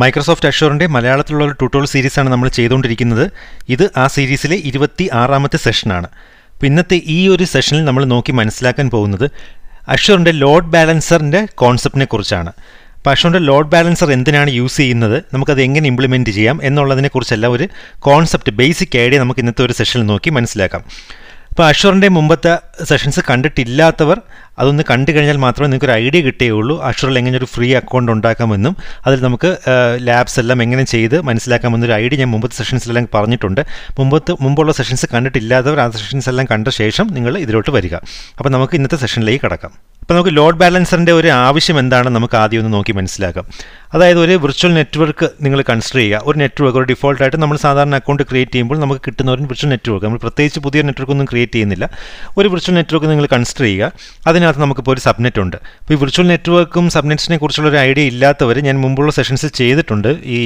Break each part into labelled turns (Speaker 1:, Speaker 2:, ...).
Speaker 1: Microsoft അഷോറിൻ്റെ മലയാളത്തിലുള്ള ഒരു tutorial സീരീസാണ് നമ്മൾ ചെയ്തുകൊണ്ടിരിക്കുന്നത് ഇത് ആ സീരീസിലെ ഇരുപത്തി ആറാമത്തെ സെഷനാണ് പിന്നത്തെ ഈ ഒരു സെഷനിൽ നമ്മൾ നോക്കി മനസ്സിലാക്കാൻ പോകുന്നത് അഷോറിൻ്റെ ലോഡ് ബാലൻസറിൻ്റെ കോൺസെപ്റ്റിനെ കുറിച്ചാണ് അപ്പോൾ അഷോറിൻ്റെ ലോഡ് ബാലൻസർ എന്തിനാണ് യൂസ് ചെയ്യുന്നത് നമുക്കത് എങ്ങനെ ഇംപ്ലിമെൻറ്റ് ചെയ്യാം എന്നുള്ളതിനെക്കുറിച്ചെല്ലാം ഒരു കോൺസെപ്റ്റ് ബേസിക് ഐഡിയ നമുക്ക് ഇന്നത്തെ ഒരു സെഷനിൽ നോക്കി മനസ്സിലാക്കാം ഇപ്പോൾ അഷുറിൻ്റെ മുമ്പത്തെ സെഷൻസ് കണ്ടിട്ടില്ലാത്തവർ അതൊന്ന് കണ്ടു കഴിഞ്ഞാൽ മാത്രമേ നിങ്ങൾക്കൊരു ഐഡിയ കിട്ടുകയുള്ളൂ അഷുറിൽ എങ്ങനെ ഒരു ഫ്രീ അക്കൗണ്ട് ഉണ്ടാക്കാമെന്നും അതിൽ നമുക്ക് ലാബ്സ് എല്ലാം എങ്ങനെ ചെയ്ത് മനസ്സിലാക്കാമെന്നൊരു ഐഡിയ ഞാൻ മുമ്പത്തെ സെഷൻസിലെല്ലാം പറഞ്ഞിട്ടുണ്ട് മുമ്പത്ത് മുമ്പുള്ള സെഷൻസ് കണ്ടിട്ടില്ലാത്തവർ ആ സെഷൻസ് എല്ലാം കണ്ട ശേഷം നിങ്ങൾ ഇതിലോട്ട് വരിക അപ്പോൾ നമുക്ക് ഇന്നത്തെ സെഷനിലേക്ക് കടക്കാം അപ്പോൾ നമുക്ക് ലോഡ് ബാലൻസറിൻ്റെ ഒരു ആവശ്യം എന്താണെന്ന് നമുക്ക് ആദ്യം ഒന്ന് നോക്കി മനസ്സിലാക്കാം അതായത് ഒരു വിർച്വൽ നെറ്റ്വർക്ക് നിങ്ങൾ കൺസിഡർ ചെയ്യുക ഒരു നെറ്റ്വർക്ക് ഒരു ഡിഫോൾട്ടായിട്ട് നമ്മൾ സാധാരണ അക്കൗണ്ട് ക്രിയേറ്റ് ചെയ്യുമ്പോൾ നമുക്ക് കിട്ടുന്ന ഒരു വിർച്വൽ നെറ്റ്വർക്ക് നമ്മൾ പ്രത്യേകിച്ച് പുതിയ നെറ്റ്വർക്ക് ഒന്നും ക്രിയേറ്റ് ചെയ്യുന്നില്ല ഒരു വിർച്വൽ നെറ്റ്വർക്ക് നിങ്ങൾ കൺസിഡർ ചെയ്യുക അതിനകത്ത് നമുക്കിപ്പോൾ ഒരു സബ്നെറ്റ് ഉണ്ട് അപ്പോൾ ഈ വിർച്വൽ നെറ്റ്വർക്കും സബ്നെറ്റ്സിനെ കുറിച്ചുള്ള ഒരു ഐഡിയ ഇല്ലാത്തവർ ഞാൻ മുമ്പുള്ള സെഷൻസ് ചെയ്തിട്ടുണ്ട് ഈ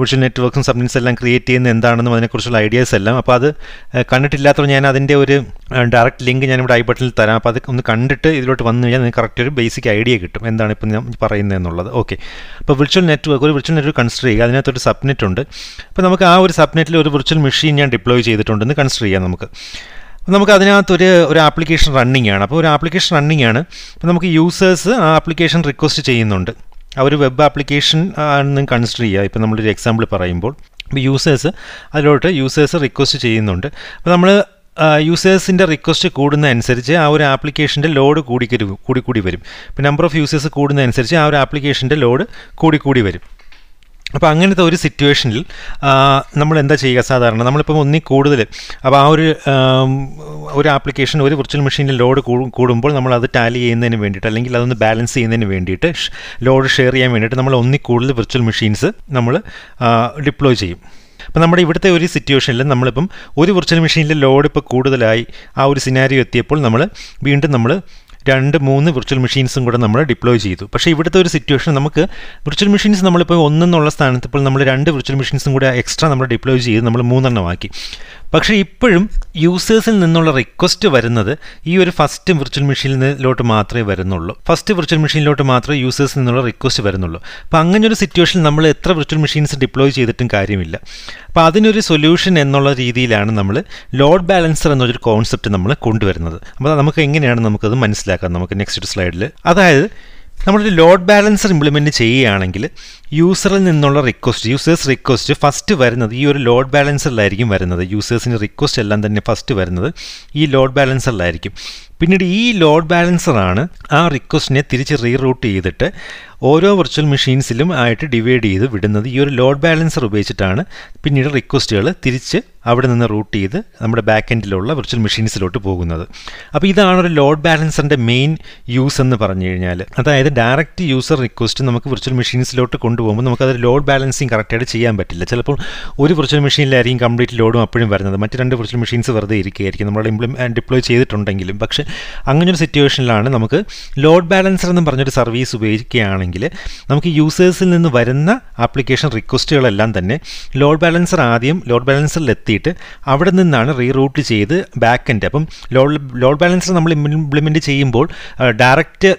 Speaker 1: വിർച്വൽ നെറ്റ്വർക്കും സബ്നെറ്റ്സ് എല്ലാം ക്രിയേറ്റ് ചെയ്യുന്ന എന്താണെന്നും അതിനെക്കുറിച്ചുള്ള ഐഡിയാസ് എല്ലാം അപ്പോൾ അത് കണ്ടിട്ടില്ലാത്തവർ ഞാൻ അതിൻ്റെ ഒരു ഡയറക്റ്റ് ലിങ്ക് ഞാനിവിടെ ഐ ബട്ടണിൽ തരാം അപ്പോൾ അത് ഒന്ന് കണ്ടിട്ട് ഇതിലോട്ട് വന്നു കഴിഞ്ഞാൽ നിങ്ങൾക്ക് കറക്റ്റ് ഒരു ബേസിക് ഐഡിയ കിട്ടും എന്താണ് ഇപ്പം ഞാൻ പറയുന്നത് എന്നുള്ളത് ഓക്കെ അപ്പോൾ വിർച്വൽ നെറ്റ്വർക്ക് ഒരു വിർച്വൽ നെറ്റ്വർക്ക് കൺസിഡർ ചെയ്യുക അതിനകത്തൊരു സബ്നെറ്റ് ഉണ്ട് അപ്പോൾ നമുക്ക് ആ ഒരു സബ്നെറ്റിൽ ഒരു വിർച്വൽ മെഷീൻ ഞാൻ ഡിപ്ലോയ് ചെയ്തിട്ടുണ്ടെന്ന് കൺസിഡർ ചെയ്യാം നമുക്ക് അപ്പോൾ നമുക്ക് അതിനകത്തൊരു ഒരു ആപ്ലിക്കേഷൻ റണ്ണിങ് ആണ് അപ്പോൾ ഒരു ആപ്ലിക്കേഷൻ റണ്ണിങ് ആണ് അപ്പോൾ നമുക്ക് യൂസേഴ്സ് ആ ആപ്ലിക്കേഷൻ റിക്വസ്റ്റ് ചെയ്യുന്നുണ്ട് ആ ഒരു വെബ് ആപ്ലിക്കേഷൻ ആണെന്ന് കൺസിഡർ ചെയ്യുക ഇപ്പോൾ നമ്മളൊരു എക്സാമ്പിൾ പറയുമ്പോൾ അപ്പോൾ യൂസേഴ്സ് അതിലോട്ട് യൂസേഴ്സ് റിക്വസ്റ്റ് ചെയ്യുന്നുണ്ട് അപ്പോൾ നമ്മൾ യൂസേഴ്സിൻ്റെ റിക്വസ്റ്റ് കൂടുന്നതനുസരിച്ച് ആ ഒരു ആപ്ലിക്കേഷൻ്റെ ലോഡ് കൂടി കൂടിക്കൂടി വരും ഇപ്പം നമ്പർ ഓഫ് യൂസേഴ്സ് കൂടുന്നതനുസരിച്ച് ആ ഒരു ആപ്ലിക്കേഷൻ്റെ ലോഡ് കൂടിക്കൂടി വരും അപ്പോൾ അങ്ങനത്തെ ഒരു സിറ്റുവേഷനിൽ നമ്മൾ എന്താ ചെയ്യുക സാധാരണ നമ്മളിപ്പം ഒന്നി കൂടുതൽ അപ്പോൾ ആ ഒരു ഒരു ആപ്ലിക്കേഷൻ ഒരു വിർച്വൽ മെഷീനിൽ ലോഡ് കൂടുമ്പോൾ നമ്മൾ അത് ടാലി ചെയ്യുന്നതിന് വേണ്ടിയിട്ട് അല്ലെങ്കിൽ അതൊന്ന് ബാലൻസ് ചെയ്യുന്നതിന് വേണ്ടിയിട്ട് ലോഡ് ഷെയർ ചെയ്യാൻ വേണ്ടിയിട്ട് നമ്മൾ ഒന്നി കൂടുതൽ വിർച്വൽ മെഷീൻസ് നമ്മൾ ഡിപ്ലോയ് ചെയ്യും അപ്പം നമ്മുടെ ഇവിടുത്തെ ഒരു സിറ്റുവേഷനിൽ നമ്മളിപ്പം ഒരു വിർച്വൽ മെഷീനിലെ ലോഡ് ഇപ്പോൾ കൂടുതലായി ആ ഒരു സിനാരിയോ എത്തിയപ്പോൾ നമ്മൾ വീണ്ടും നമ്മൾ രണ്ട് മൂന്ന് വിർച്വൽ മെഷീൻസും കൂടെ നമ്മൾ ഡിപ്ലോയ് ചെയ്തു പക്ഷേ ഇവിടുത്തെ ഒരു സിറ്റുവേഷൻ നമുക്ക് വിർച്വൽ മെഷീൻസ് നമ്മളിപ്പോൾ ഒന്നെന്നുള്ള സ്ഥാനത്ത് ഇപ്പോൾ നമ്മൾ രണ്ട് വിർച്വൽ മെഷീൻസും കൂടെ എക്സ്ട്രാ നമ്മൾ ഡിപ്ലോയ് ചെയ്ത് നമ്മൾ മൂന്നെണ്ണമാക്കി പക്ഷേ ഇപ്പോഴും യൂസേഴ്സിൽ നിന്നുള്ള റിക്വസ്റ്റ് വരുന്നത് ഈ ഒരു ഫസ്റ്റ് വിർച്വൽ മെഷീനിലോട്ട് മാത്രമേ വരുന്നുള്ളൂ ഫസ്റ്റ് വിർച്വൽ മെഷീനിലോട്ട് മാത്രമേ യൂസേഴ്സിൽ നിന്നുള്ള റിക്വസ്റ്റ് വരുന്നുള്ളൂ അപ്പോൾ അങ്ങനെ ഒരു സിറ്റുവേഷനിൽ നമ്മൾ എത്ര വിർച്വൽ മെഷീൻസ് ഡിപ്ലോയ് ചെയ്തിട്ടും കാര്യമില്ല അപ്പോൾ അതിനൊരു സൊല്യൂഷൻ എന്നുള്ള രീതിയിലാണ് നമ്മൾ ലോഡ് ബാലൻസർ എന്നൊരു കോൺസെപ്റ്റ് നമ്മൾ കൊണ്ടുവരുന്നത് അപ്പോൾ നമുക്ക് എങ്ങനെയാണ് നമുക്കത് മനസ്സിലാക്കാം നമുക്ക് നെക്സ്റ്റ് സ്ലൈഡിൽ അതായത് നമ്മളൊരു ലോഡ് ബാലൻസർ ഇംപ്ലിമെൻറ്റ് ചെയ്യുകയാണെങ്കിൽ യൂസറിൽ നിന്നുള്ള റിക്വസ്റ്റ് യൂസേഴ്സ് റിക്വസ്റ്റ് ഫസ്റ്റ് വരുന്നത് ഈ ഒരു ലോഡ് ബാലൻസറിലായിരിക്കും വരുന്നത് യൂസേഴ്സിൻ്റെ റിക്വസ്റ്റ് എല്ലാം തന്നെ ഫസ്റ്റ് വരുന്നത് ഈ ലോഡ് ബാലൻസറിലായിരിക്കും പിന്നീട് ഈ ലോഡ് ബാലൻസറാണ് ആ റിക്വസ്റ്റിനെ തിരിച്ച് റീറൂട്ട് ചെയ്തിട്ട് ഓരോ വെർച്വൽ മെഷീൻസിലും ആയിട്ട് ഡിവൈഡ് ചെയ്ത് വിടുന്നത് ഈ ഒരു ലോഡ് ബാലൻസർ ഉപയോഗിച്ചിട്ടാണ് പിന്നീട് റിക്വസ്റ്റുകൾ തിരിച്ച് അവിടെ നിന്ന് റൂട്ട് ചെയ്ത് നമ്മുടെ ബാക്ക് എൻഡിലുള്ള വെർച്വൽ മെഷീൻസിലോട്ട് പോകുന്നത് അപ്പോൾ ഇതാണ് ഒരു ലോഡ് ബാലൻസറിൻ്റെ മെയിൻ യൂസ് എന്ന് പറഞ്ഞു കഴിഞ്ഞാൽ അതായത് ഡയറക്റ്റ് യൂസർ റിക്വസ്റ്റ് നമുക്ക് വെർച്വൽ മെഷീൻസിലോട്ട് കൊണ്ടുപോകുമ്പോൾ നമുക്കത് ലോഡ് ബാലൻസിങ് കറക്റ്റായിട്ട് ചെയ്യാൻ പറ്റില്ല ചിലപ്പോൾ ഒരു വെർച്വൽ മെഷീനിലായിരിക്കും കംപ്ലീറ്റ് ലോഡും അപ്പോഴും വരുന്നത് മറ്റ് രണ്ട് വെർച്വൽ മെഷീൻസ് വെറുതെ ഇരിക്കുകയായിരിക്കും നമ്മൾ ഇംപ്ലിമെ ഡിപ്ലോയ് ചെയ്തിട്ടുണ്ടെങ്കിലും പക്ഷേ അങ്ങനൊരു സിറ്റുവേഷനിലാണ് നമുക്ക് ലോഡ് ബാലൻസർ എന്ന് പറഞ്ഞൊരു സർവീസ് ഉപയോഗിക്കുകയാണെങ്കിൽ ഉണ്ടെങ്കിൽ നമുക്ക് യൂസേഴ്സിൽ നിന്ന് വരുന്ന ആപ്ലിക്കേഷൻ റിക്വസ്റ്റുകളെല്ലാം തന്നെ ലോഡ് ബാലൻസർ ആദ്യം ലോഡ് ബാലൻസറിൽ എത്തിയിട്ട് അവിടെ നിന്നാണ് റീറൂട്ട് ചെയ്ത് ബാക്ക് എൻഡ് അപ്പം ലോഡ് ലോഡ് ബാലൻസർ നമ്മൾ ഇംപ്ലിമെൻറ്റ് ചെയ്യുമ്പോൾ ഡയറക്റ്റ്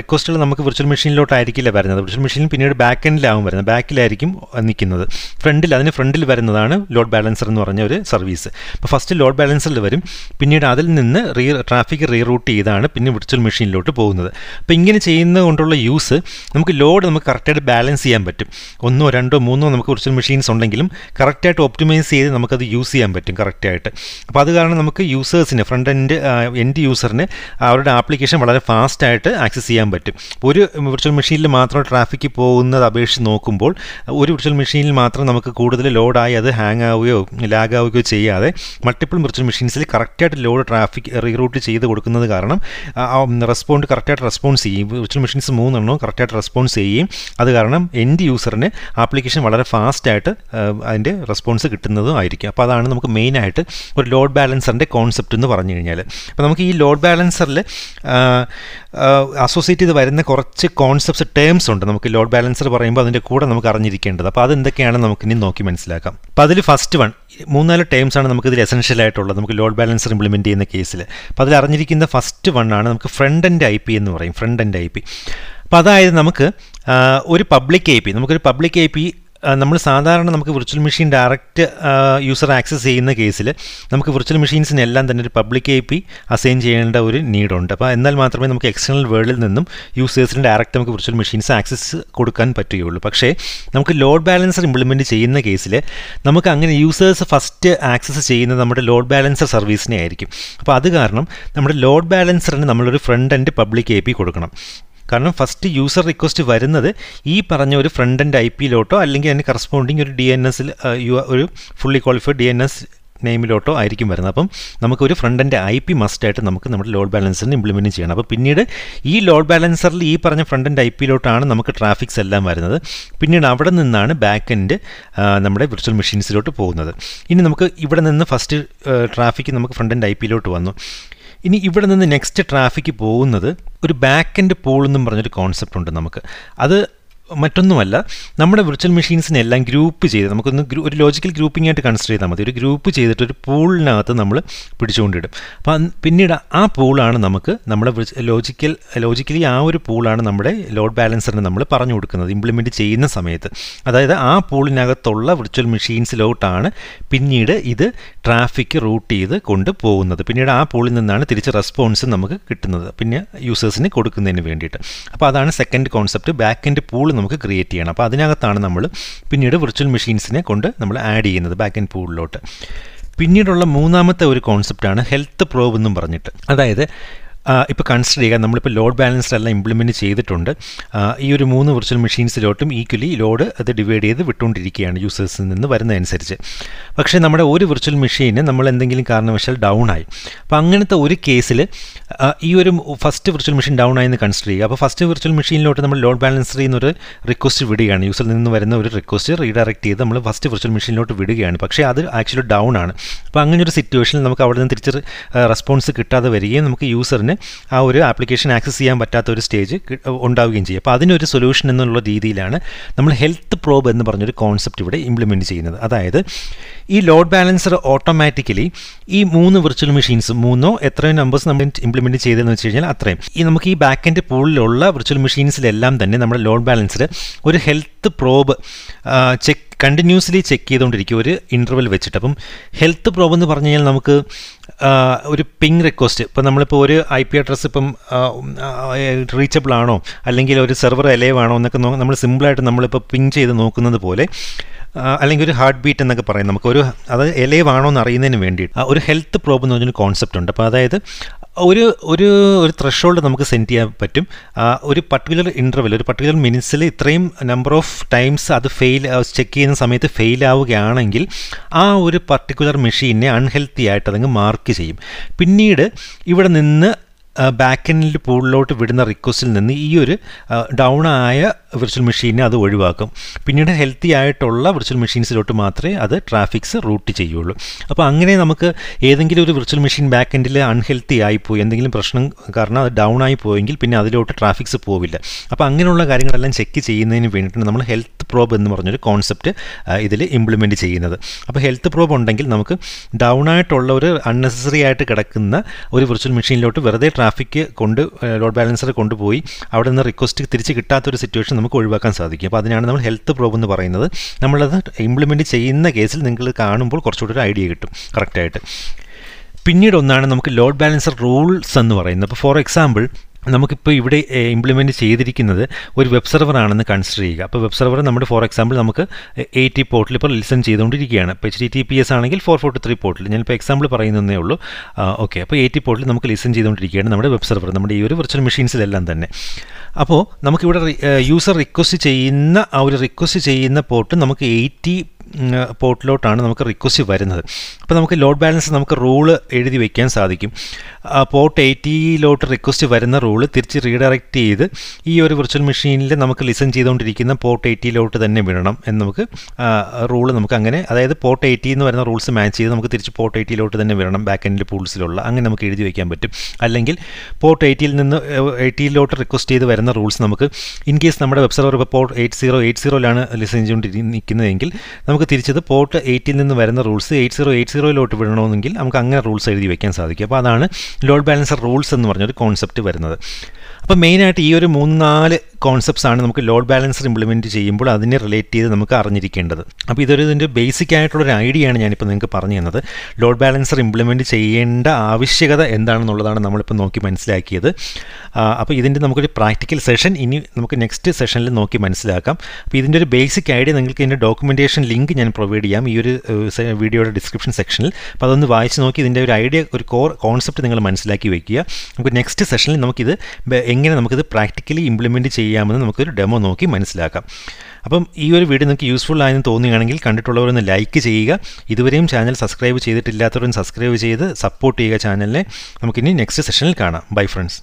Speaker 1: റിക്വസ്റ്റുകൾ നമുക്ക് വിർച്വൽ മെഷീനിലോട്ടായിരിക്കില്ല വരുന്നത് വിർച്വൽ മെഷീനിൽ പിന്നീട് ബാക്ക് എൻഡിലാവും വരുന്നത് ബാക്കിലായിരിക്കും നിൽക്കുന്നത് ഫ്രണ്ടിൽ അതിന് ഫ്രണ്ടിൽ വരുന്നതാണ് ലോഡ് ബാലൻസർ എന്ന് പറഞ്ഞ ഒരു സർവീസ് അപ്പോൾ ഫസ്റ്റ് ലോഡ് ബാലൻസറിൽ വരും പിന്നീട് അതിൽ നിന്ന് റീ ട്രാഫിക് റീറൂട്ട് ചെയ്താണ് പിന്നെ വിർച്വൽ മെഷീനിലോട്ട് പോകുന്നത് അപ്പോൾ ഇങ്ങനെ ചെയ്യുന്നത് കൊണ്ടുള്ള യൂസ് നമുക്ക് ലോഡ് നമുക്ക് കറക്റ്റായിട്ട് ബാലൻസ് ചെയ്യാൻ പറ്റും ഒന്നോ രണ്ടോ മൂന്നോ നമുക്ക് വിർച്വൽ മെഷീൻസ് ഉണ്ടെങ്കിലും കറക്റ്റായിട്ട് ഒപ്റ്റിമൈസ് ചെയ്ത് നമുക്കത് യൂസ് ചെയ്യാൻ പറ്റും കറക്റ്റായിട്ട് അപ്പോൾ അത് കാരണം നമുക്ക് യൂസേഴ്സിന് ഫ്രണ്ട് എൻഡ് എൻഡ് യൂസറിന് അവരുടെ ആപ്ലിക്കേഷൻ വളരെ ഫാസ്റ്റായിട്ട് ആക്സസ് ചെയ്യാൻ പറ്റും ഒരു വിർച്വൽ മെഷീനിൽ മാത്രം ട്രാഫിക്ക് പോകുന്നത് അപേക്ഷിച്ച് നോക്കുമ്പോൾ ഒരു വിർച്വൽ മെഷീനിൽ മാത്രം നമുക്ക് കൂടുതൽ ലോഡായി അത് ഹാങ് ആവുകയോ ലാഗ് ആവുകയോ ചെയ്യാതെ മൾട്ടിപ്പിൾ വിർച്വൽ മെഷീൻസിൽ കറക്റ്റായിട്ട് ലോഡ് ട്രാഫിക് റീറൂട്ട് ചെയ്ത് കൊടുക്കുന്നത് കാരണം റെസ്പോണ്ട് കറക്റ്റായിട്ട് റെസ്പോൺസ് ചെയ്യും വിർച്വൽ മെഷീൻസ് മൂന്നെണ്ണവും കറക്റ്റായിട്ട് റെസ്പോൺസ് ചെയ്യുകയും അത് കാരണം എൻഡ് യൂസറിന് ആപ്ലിക്കേഷൻ വളരെ ഫാസ്റ്റായിട്ട് അതിൻ്റെ റെസ്പോൺസ് കിട്ടുന്നതും ആയിരിക്കും അപ്പോൾ അതാണ് നമുക്ക് മെയിനായിട്ട് ഒരു ലോഡ് ബാലൻസറിൻ്റെ കോൺസെപ്റ്റ് എന്ന് പറഞ്ഞു കഴിഞ്ഞാൽ അപ്പോൾ നമുക്ക് ഈ ലോഡ് ബാലൻസറിൽ അസോസിയേറ്റ് ചെയ്ത് വരുന്ന കുറച്ച് കോൺസെപ്റ്റ്സ് ടേംസ് ഉണ്ട് നമുക്ക് ലോഡ് ബാലൻസർ പറയുമ്പോൾ അതിൻ്റെ കൂടെ നമുക്ക് അറിഞ്ഞിരിക്കേണ്ടത് അപ്പോൾ അതെന്തൊക്കെയാണെന്ന് നമുക്ക് ഇനി നോക്കി മനസ്സിലാക്കാം അപ്പോൾ അതിൽ ഫസ്റ്റ് വൺ മൂന്നാല് ടേംസ് ആണ് നമുക്ക് ഇതിൽ എസൻഷ്യൽ ആയിട്ടുള്ളത് നമുക്ക് ലോഡ് ബാലൻസർ ഇംപ്ലിമെൻറ്റ് ചെയ്യുന്ന കേസിൽ അപ്പോൾ അതിൽ അറിഞ്ഞിരിക്കുന്ന ഫസ്റ്റ് വൺ ആണ് നമുക്ക് ഫ്രണ്ട് എൻഡ് ഐ പി എന്ന് പറയും ഫ്രണ്ട് എൻഡ് ഐ പി അപ്പം അതായത് നമുക്ക് ഒരു പബ്ലിക് എ പി നമുക്കൊരു പബ്ലിക് എ പി നമ്മൾ സാധാരണ നമുക്ക് virtual machine direct user access ചെയ്യുന്ന കേസിൽ നമുക്ക് വിർച്വൽ മെഷീൻസിനെല്ലാം തന്നെ ഒരു പബ്ലിക് എ പി അസൈൻ ചെയ്യേണ്ട ഒരു നീഡുണ്ട് അപ്പോൾ എന്നാൽ മാത്രമേ നമുക്ക് എക്സ്റ്റേണൽ വേൾഡിൽ നിന്നും യൂസേഴ്സിന് ഡയറക്റ്റ് നമുക്ക് വിർച്വൽ മെഷീൻസ് ആക്സസ് കൊടുക്കാൻ പറ്റുകയുള്ളൂ പക്ഷേ നമുക്ക് ലോഡ് ബാലൻസർ ഇംപ്ലിമെൻറ്റ് ചെയ്യുന്ന കേസിൽ നമുക്ക് അങ്ങനെ യൂസേഴ്സ് ഫസ്റ്റ് ആക്സസ് ചെയ്യുന്ന നമ്മുടെ ലോഡ് ബാലൻസർ സർവീസിനെ ആയിരിക്കും അപ്പോൾ അത് കാരണം നമ്മുടെ ലോഡ് ബാലൻസറിന് നമ്മളൊരു front end public I P കൊടുക്കണം കാരണം ഫസ്റ്റ് യൂസർ റിക്വസ്റ്റ് വരുന്നത് ഈ പറഞ്ഞ ഒരു ഫ്രണ്ട് എൻഡ് ഐ പിയിലോട്ടോ അല്ലെങ്കിൽ അതിന് കറസ്പോണ്ടിങ് ഒരു ഡി എൻ എസിൽ ഒരു fully qualified D N S നെയിമിലോട്ടോ ആയിരിക്കും വരുന്നത് അപ്പം നമുക്ക് ഒരു ഫ്രണ്ടിൻ്റെ ഐ പി മസ്റ്റായിട്ട് നമുക്ക് നമ്മുടെ ലോഡ് ബാലൻസറിന് ഇംപ്ലിമെൻറ്റ് ചെയ്യണം അപ്പോൾ പിന്നീട് ഈ ലോഡ് ബാലൻസറിൽ ഈ പറഞ്ഞ ഫ്രണ്ടിൻ്റെ ഐ പിയിലോട്ടാണ് നമുക്ക് ട്രാഫിക്സ് എല്ലാം വരുന്നത് പിന്നീട് അവിടെ നിന്നാണ് ബാക്ക് എൻഡ് നമ്മുടെ വിർച്വൽ മെഷീൻസിലോട്ട് പോകുന്നത് ഇനി നമുക്ക് ഇവിടെ നിന്ന് ഫസ്റ്റ് ട്രാഫിക് നമുക്ക് ഫ്രണ്ടിൻ്റെ ഐ പിയിലോട്ട് വന്നു ഇനി ഇവിടെ നിന്ന് നെക്സ്റ്റ് ട്രാഫിക് പോകുന്നത് ഒരു ബാക്ക് എൻഡ് പൂൾ എന്നും പറഞ്ഞൊരു കോൺസെപ്റ്റ് ഉണ്ട് നമുക്ക് അത് മറ്റൊന്നുമല്ല നമ്മുടെ വിർച്വൽ എല്ലാം ഗ്രൂപ്പ് ചെയ്ത് നമുക്കൊന്ന് ഒരു ലോജിക്കൽ ഗ്രൂപ്പിംഗ് ആയിട്ട് കൺസിഡർ ചെയ്താൽ മതി ഒരു ഗ്രൂപ്പ് ചെയ്തിട്ട് ഒരു പൂളിനകത്ത് നമ്മൾ പിടിച്ചുകൊണ്ടിടും അപ്പോൾ പിന്നീട് ആ പൂളാണ് നമുക്ക് നമ്മുടെ ലോജിക്കൽ ലോജിക്കലി ആ ഒരു പൂളാണ് നമ്മുടെ ലോഡ് ബാലൻസറിന് നമ്മൾ പറഞ്ഞു കൊടുക്കുന്നത് ഇംപ്ലിമെൻറ്റ് ചെയ്യുന്ന സമയത്ത് അതായത് ആ പൂളിനകത്തുള്ള വിർച്വൽ മെഷീൻസിലോട്ടാണ് പിന്നീട് ഇത് ട്രാഫിക് റൂട്ട് ചെയ്ത് പോകുന്നത് പിന്നീട് ആ പൂളിൽ നിന്നാണ് തിരിച്ച് റെസ്പോൺസ് നമുക്ക് കിട്ടുന്നത് പിന്നെ യൂസേഴ്സിന് കൊടുക്കുന്നതിന് വേണ്ടിയിട്ട് അപ്പോൾ അതാണ് second concept back end pool നമുക്ക് ക്രിയേറ്റ് ചെയ്യണം അപ്പോൾ അതിനകത്താണ് നമ്മൾ പിന്നീട് വിർച്വൽ മെഷീൻസിനെ കൊണ്ട് നമ്മൾ ആഡ് ചെയ്യുന്നത് ബാക്ക് ആൻഡ് പൂളിലോട്ട് പിന്നീടുള്ള മൂന്നാമത്തെ ഒരു കോൺസെപ്റ്റാണ് ഹെൽത്ത് പ്രോബ് എന്നും പറഞ്ഞിട്ട് അതായത് ഇപ്പോൾ കൺസിഡർ ചെയ്യുക നമ്മളിപ്പോൾ ലോഡ് ബാലൻസ്ഡ് എല്ലാം ഇംപ്ലിമെൻറ്റ് ചെയ്തിട്ടുണ്ട് ഈ ഒരു മൂന്ന് വിർച്വൽ മെഷീൻസിലോട്ടും ഈക്വലി ലോഡ് അത് ഡിവൈഡ് ചെയ്ത് വിട്ടുകൊണ്ടിരിക്കുകയാണ് യൂസേഴ്സിൽ നിന്ന് വരുന്നതനുസരിച്ച് പക്ഷേ നമ്മുടെ ഒരു വിർച്വൽ മെഷീന് നമ്മൾ എന്തെങ്കിലും കാരണവശാൽ ഡൗൺ ആയി അപ്പോൾ അങ്ങനത്തെ ഒരു കേസിൽ ഈ ഒരു ഫസ്റ്റ് വിർച്വൽ മെഷീൻ ഡൗൺ ആയി എന്ന് കൺസിഡർ ചെയ്യുക അപ്പോൾ ഫസ്റ്റ് വിർച്വൽ മെഷീനിലോട്ട് നമ്മൾ ലോഡ് ബാലൻസ് ചെയ്യുന്നൊരു റിക്വസ്റ്റ് വിടുകയാണ് യൂസറിൽ നിന്ന് വരുന്ന ഒരു റിക്വസ്റ്റ് റീഡയറക്റ്റ് ചെയ്ത് നമ്മൾ ഫസ്റ്റ് വിർച്വൽ മെഷീനിലോട്ട് വിടുകയാണ് പക്ഷേ അത് ആക്ച്വലി ഡൗൺ ആണ് അപ്പോൾ അങ്ങനെ ഒരു സിറ്റുവേഷനിൽ നമുക്ക് അവിടെ നിന്ന് തിരിച്ച് റെസ്പോൺസ് കിട്ടാതെ വരികയും നമുക്ക് യൂസറിന് തന്നെ ആ ഒരു ആപ്ലിക്കേഷൻ ആക്സസ് ചെയ്യാൻ പറ്റാത്ത ഒരു സ്റ്റേജ് ഉണ്ടാവുകയും ചെയ്യും അപ്പോൾ അതിനൊരു സൊല്യൂഷൻ എന്നുള്ള രീതിയിലാണ് നമ്മൾ ഹെൽത്ത് പ്രോബ് എന്ന് പറഞ്ഞൊരു കോൺസെപ്റ്റ് ഇവിടെ ഇംപ്ലിമെൻറ്റ് ചെയ്യുന്നത് അതായത് ഈ ലോഡ് ബാലൻസർ ഓട്ടോമാറ്റിക്കലി ഈ മൂന്ന് വിർച്വൽ മെഷീൻസ് മൂന്നോ എത്രയോ നമ്പേഴ്സ് നമ്മൾ ഇംപ്ലിമെൻറ്റ് ചെയ്തതെന്ന് വെച്ച് കഴിഞ്ഞാൽ അത്രയും ഈ നമുക്ക് ഈ ബാക്കിൻ്റെ പൂളിലുള്ള വിർച്വൽ മെഷീൻസിലെല്ലാം തന്നെ നമ്മുടെ ലോഡ് ബാലൻസർ ഒരു health health probe check continuously check ചെയ്തുകൊണ്ടിരിക്കും ഒരു ഇൻ്റർവൽ വെച്ചിട്ട് അപ്പം ഹെൽത്ത് പ്രോബ് എന്ന് പറഞ്ഞു കഴിഞ്ഞാൽ നമുക്ക് ഒരു പിങ് റിക്വസ്റ്റ് ഇപ്പം നമ്മളിപ്പോൾ ഒരു ഐ പി അഡ്രസ്സ് ഇപ്പം റീച്ചബിൾ ആണോ അല്ലെങ്കിൽ ഒരു സെർവർ എലൈവ് ആണോ എന്നൊക്കെ നോ നമ്മൾ സിമ്പിളായിട്ട് നമ്മളിപ്പോൾ പിങ് ചെയ്ത് നോക്കുന്നത് പോലെ അല്ലെങ്കിൽ ഒരു ഹാർട്ട് ബീറ്റ് എന്നൊക്കെ പറയും നമുക്ക് ഒരു അത് എലൈവ് ആണോ എന്ന് അറിയുന്നതിന് വേണ്ടിയിട്ട് ഒരു ഹെൽത്ത് പ്രോബ്ലം എന്ന് പറഞ്ഞൊരു കോൺസെപ്റ്റ് ഉണ്ട് അപ്പോൾ അതായത് ഒരു ഒരു ഒരു ത്രഷോൾഡ് നമുക്ക് സെൻഡ് ചെയ്യാൻ പറ്റും ഒരു പർട്ടിക്കുലർ ഇൻ്റർവെൽ ഒരു പർട്ടിക്കുലർ മിനിറ്റ്സിൽ ഇത്രയും നമ്പർ ഓഫ് ടൈംസ് അത് ഫെയിൽ ചെക്ക് ചെയ്യുന്ന സമയത്ത് ഫെയിൽ ആവുകയാണെങ്കിൽ ആ ഒരു പർട്ടിക്കുലർ മെഷീനെ അൺഹെൽത്തി ആയിട്ട് അതങ്ങ് മാർക്ക് ചെയ്യും പിന്നീട് ഇവിടെ നിന്ന് ബാക്കെൻഡിൽ പൂളിലോട്ട് വിടുന്ന റിക്വസ്റ്റിൽ നിന്ന് ഈ ഒരു ഡൗൺ ആയ വിർച്വൽ മെഷീനെ അത് ഒഴിവാക്കും പിന്നീട് ഹെൽത്തി ആയിട്ടുള്ള വിർച്വൽ മെഷീൻസിലോട്ട് മാത്രമേ അത് ട്രാഫിക്സ് റൂട്ട് ചെയ്യുള്ളൂ അപ്പോൾ അങ്ങനെ നമുക്ക് ഏതെങ്കിലും ഒരു വിർച്വൽ മെഷീൻ ബാക്കെൻഡിൽ അൺഹെൽത്തി ആയിപ്പോയി എന്തെങ്കിലും പ്രശ്നം കാരണം അത് ഡൗൺ ആയി പോയെങ്കിൽ പിന്നെ അതിലോട്ട് ട്രാഫിക്സ് പോവില്ല അപ്പോൾ അങ്ങനെയുള്ള കാര്യങ്ങളെല്ലാം ചെക്ക് ചെയ്യുന്നതിന് വേണ്ടിയിട്ടാണ് നമ്മൾ ഹെൽത്ത് പ്രോബ് എന്ന് പറഞ്ഞൊരു കോൺസെപ്റ്റ് ഇതിൽ ഇംപ്ലിമെൻറ്റ് ചെയ്യുന്നത് അപ്പോൾ ഹെൽത്ത് പ്രോബ് ഉണ്ടെങ്കിൽ നമുക്ക് ഡൗൺ ആയിട്ടുള്ള ഒരു അൺനെസസറി ആയിട്ട് കിടക്കുന്ന ഒരു വിർച്വൽ മെഷീനിലോട്ട് വെറുതെ ട്രാഫിക് കൊണ്ട് ലോഡ് ബാലൻസർ കൊണ്ടുപോയി അവിടെ നിന്ന് റിക്വസ്റ്റ് തിരിച്ച് കിട്ടാത്തൊരു സിറ്റുവേഷൻ നമുക്ക് ഒഴിവാക്കാൻ സാധിക്കും അപ്പോൾ അതിനാണ് നമ്മൾ ഹെൽത്ത് പ്രോബ് എന്ന് പറയുന്നത് നമ്മളത് ഇംപ്ലിമെൻറ്റ് ചെയ്യുന്ന കേസിൽ നിങ്ങൾ കാണുമ്പോൾ കുറച്ചുകൂടി ഒരു ഐഡിയ കിട്ടും കറക്റ്റായിട്ട് പിന്നീട് ഒന്നാണ് നമുക്ക് ലോഡ് ബാലൻസർ റൂൾസ് എന്ന് പറയുന്നത് അപ്പോൾ ഫോർ എക്സാമ്പിൾ നമുക്കിപ്പോൾ ഇവിടെ ഇംപ്ലിമെൻറ്റ് ചെയ്തിരിക്കുന്നത് ഒരു വെബ് സെർവറാണെന്ന് കൺസിഡർ ചെയ്യുക അപ്പോൾ വെബ് സെർവർ നമ്മുടെ ഫോർ എക്സാമ്പിൾ നമുക്ക് ടി പോർട്ടിൽ ഇപ്പോൾ ലിസൺ ചെയ്തുകൊണ്ടിരിക്കുകയാണ് ഇപ്പോൾ H D T P S ആണെങ്കിൽ ഫോർ ഫോർട്ടി ത്രീ പോർട്ടിൽ ഞാനിപ്പോൾ എക്സാമ്പിൾ പറയുന്നതേ ഉള്ളൂ ഓക്കെ അപ്പോൾ ടി പോർട്ടിൽ നമുക്ക് ലിസൺ ചെയ്തുകൊണ്ടിരിക്കുകയാണ് നമ്മുടെ വെബ് സെർവർ നമ്മുടെ ഈ ഒരു വെർച്വൽ മെഷീൻസിലെല്ലാം തന്നെ അപ്പോൾ നമുക്കിവിടെ യൂസർ റിക്വസ്റ്റ് ചെയ്യുന്ന ആ ഒരു റിക്വസ്റ്റ് ചെയ്യുന്ന പോർട്ട് നമുക്ക് എയ്റ്റി പോർട്ടിലോട്ടാണ് നമുക്ക് റിക്വസ്റ്റ് വരുന്നത് അപ്പോൾ നമുക്ക് ലോഡ് ബാലൻസ് നമുക്ക് റൂള് എഴുതി വയ്ക്കാൻ സാധിക്കും പോർട്ട് എയ്റ്റിയിലോട്ട് റിക്വസ്റ്റ് വരുന്ന റൂള് തിരിച്ച് റീഡയറക്റ്റ് ചെയ്ത് ഈ ഒരു വിർച്വൽ മെഷീനിൽ നമുക്ക് ലിസൺ ചെയ്തുകൊണ്ടിരിക്കുന്ന പോർട്ട് എയ്റ്റിയിലോട്ട് തന്നെ വിടണം എന്ന് നമുക്ക് റൂള് നമുക്ക് അങ്ങനെ അതായത് പോർട്ട് എയ്റ്റി എന്ന് വരുന്ന റൂൾസ് മാച്ച് ചെയ്ത് നമുക്ക് തിരിച്ച് പോർട്ട് എയ്റ്റിയിലോട്ട് തന്നെ വിടണം ബാക്ക് എൻഡിൽ പൂൾസിലുള്ള അങ്ങനെ നമുക്ക് എഴുതി വയ്ക്കാൻ പറ്റും അല്ലെങ്കിൽ പോർട്ട് എയ്റ്റിയിൽ നിന്ന് എയ്റ്റിയിലോട്ട് റിക്വസ്റ്റ് ചെയ്ത് വരുന്ന റൂൾസ് നമുക്ക് ഇൻ കേസ് നമ്മുടെ വെബ് സെർവർ ഇപ്പോൾ പോർട്ട് എയ്റ്റ് സീറോ എയ്റ്റ് സീറോയിലാണ് ലിസൺ ചെയ്തുകൊണ്ടിരിക്കുന്നതെങ്കിൽ നമുക്ക് നമുക്ക് തിരിച്ചത് പോർട്ട് എയ്റ്റിൽ നിന്ന് വരുന്ന റൂൾസ് എയ്റ്റ് സീറോ എയ്റ്റ് സീറോയിലോട്ട് വിടണമെങ്കിൽ നമുക്ക് അങ്ങനെ റൂൾസ് എഴുതി വയ്ക്കാൻ സാധിക്കും അപ്പോൾ അതാണ് ലോഡ് ബാലൻസർ റൂൾസ് എന്ന് പറഞ്ഞൊരു കോൺസെപ്റ്റ് വരുന്നത് അപ്പം മെയിനായിട്ട് ഈ ഒരു മൂന്ന് നാല് കോൺസെപ്റ്റ്സ് ആണ് നമുക്ക് ലോഡ് ബാലൻസർ ഇംപ്ലിമെൻറ്റ് ചെയ്യുമ്പോൾ അതിനെ റിലേറ്റ് ചെയ്ത് നമുക്ക് അറിഞ്ഞിരിക്കേണ്ടത് അപ്പോൾ ഇതൊരു ഇതിൻ്റെ ബേസിക് ആയിട്ടുള്ളൊരു ഐഡിയയാണ് ഞാനിപ്പോൾ നിങ്ങൾക്ക് പറഞ്ഞു തന്നത് ലോഡ് ബാലൻസർ ഇംപ്ലിമെൻറ്റ് ചെയ്യേണ്ട ആവശ്യകത എന്താണെന്നുള്ളതാണ് നമ്മളിപ്പോൾ നോക്കി മനസ്സിലാക്കിയത് അപ്പോൾ ഇതിൻ്റെ നമുക്കൊരു പ്രാക്ടിക്കൽ സെഷൻ ഇനി നമുക്ക് നെക്സ്റ്റ് സെഷനിൽ നോക്കി മനസ്സിലാക്കാം അപ്പോൾ ഇതിൻ്റെ ഒരു ബേസിക് ഐഡിയ നിങ്ങൾക്ക് ഇതിൻ്റെ ഡോക്യുമെൻറ്റേഷൻ ലിങ്ക് ഞാൻ പ്രൊവൈഡ് ചെയ്യാം ഈ ഒരു വീഡിയോയുടെ ഡിസ്ക്രിപ്ഷൻ സെക്ഷനിൽ അപ്പോൾ അതൊന്ന് വായിച്ച് നോക്കി ഇതിൻ്റെ ഒരു ഐഡിയ ഒരു കോർ കോൺസെപ്റ്റ് നിങ്ങൾ മനസ്സിലാക്കി വയ്ക്കുക നമുക്ക് നെക്സ്റ്റ് സെഷനിൽ നമുക്കിത് എങ്ങനെ നമുക്കിത് പ്രാക്ടിക്കലി ഇംപ്ലിമെൻറ്റ് ചെയ്യാമെന്ന് നമുക്കൊരു ഡെമോ നോക്കി മനസ്സിലാക്കാം അപ്പം ഈ ഒരു വീഡിയോ നിങ്ങൾക്ക് യൂസ്ഫുൾ ആയെന്ന് തോന്നുകയാണെങ്കിൽ കണ്ടിട്ടുള്ളവരൊന്ന് ലൈക്ക് ചെയ്യുക ഇതുവരെയും ചാനൽ സബ്സ്ക്രൈബ് ചെയ്തിട്ടില്ലാത്തവരൊന്ന് സബ്സ്ക്രൈബ് ചെയ്ത് സപ്പോർട്ട് ചെയ്യുക ചാനലിനെ നമുക്കിനി നെക്സ്റ്റ് സെഷനിൽ കാണാം ബൈ ഫ്രണ്ട്സ്